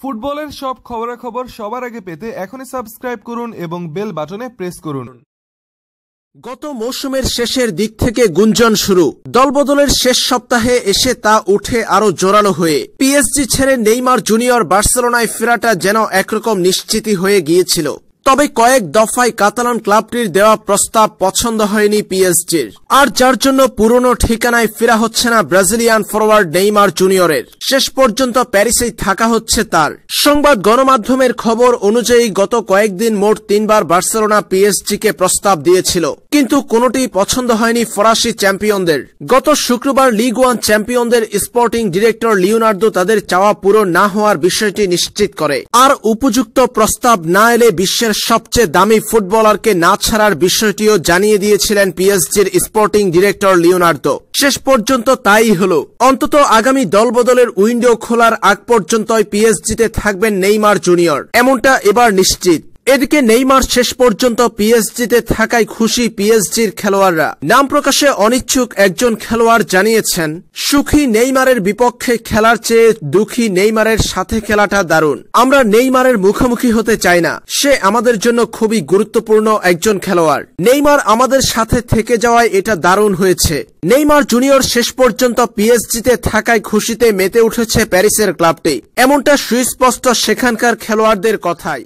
ফুটবলের সব খবরাখবর সবার আগে পেতে এখনই সাবস্ক্রাইব করুন এবং বেল বাটনে প্রেস করুন গত মৌসুমের শেষের দিক থেকে গুঞ্জন শুরু দলবদলের শেষ সপ্তাহে এসে তা উঠে আরও জোরালো হয়ে পিএসজি ছেড়ে নেইমার জুনিয়র বার্সেলোনায় ফেরাটা যেন একরকম নিশ্চিতই হয়ে গিয়েছিল তবে কয়েক দফায় কাতালান ক্লাবটির দেওয়া প্রস্তাব পছন্দ হয়নি পিএসজির আর যার জন্য পুরনো ঠিকানায় ফেরা হচ্ছে না ব্রাজিলিয়ান ফরওয়ার্ড নেইমার জুনিয়রের শেষ পর্যন্ত প্যারিসেই থাকা হচ্ছে তার সংবাদ গণমাধ্যমের খবর অনুযায়ী গত কয়েকদিন মোট তিনবার বার্সেলোনা পিএসজিকে প্রস্তাব দিয়েছিল কিন্তু কোনোটি পছন্দ হয়নি ফরাসি চ্যাম্পিয়নদের গত শুক্রবার লিগ ওয়ান চ্যাম্পিয়নদের স্পোর্টিং ডিরেক্টর লিওনার্দো তাদের চাওয়া পুরো না হওয়ার বিষয়টি নিশ্চিত করে আর উপযুক্ত প্রস্তাব না এলে বিশ্বের সবচেয়ে দামি ফুটবলারকে না ছাড়ার বিষয়টিও জানিয়ে দিয়েছিলেন পিএসজির স্পোর্টিং ডিরেক্টর লিওনার্দো শেষ পর্যন্ত তাই হল অন্তত আগামী দলবদলের উইন্ডো খোলার আগ পর্যন্তই পিএসজিতে থাকবেন নেইমার জুনিয়র এমনটা এবার নিশ্চিত এদিকে নেইমার শেষ পর্যন্ত পিএসজিতে থাকায় খুশি পিএসজির খেলোয়াড়রা নাম প্রকাশে অনিচ্ছুক একজন খেলোয়াড় জানিয়েছেন সুখী নেইমারের বিপক্ষে খেলার চেয়ে দুঃখী নেইমারের সাথে খেলাটা দারুণ আমরা নেইমারের মুখোমুখি হতে চাই না সে আমাদের জন্য খুবই গুরুত্বপূর্ণ একজন খেলোয়াড় নেইমার আমাদের সাথে থেকে যাওয়ায় এটা দারুণ হয়েছে নেইমার জুনিয়র শেষ পর্যন্ত পিএসজিতে থাকায় খুশিতে মেতে উঠেছে প্যারিসের ক্লাবটি এমনটা সুস্পষ্ট সেখানকার খেলোয়াড়দের কথায়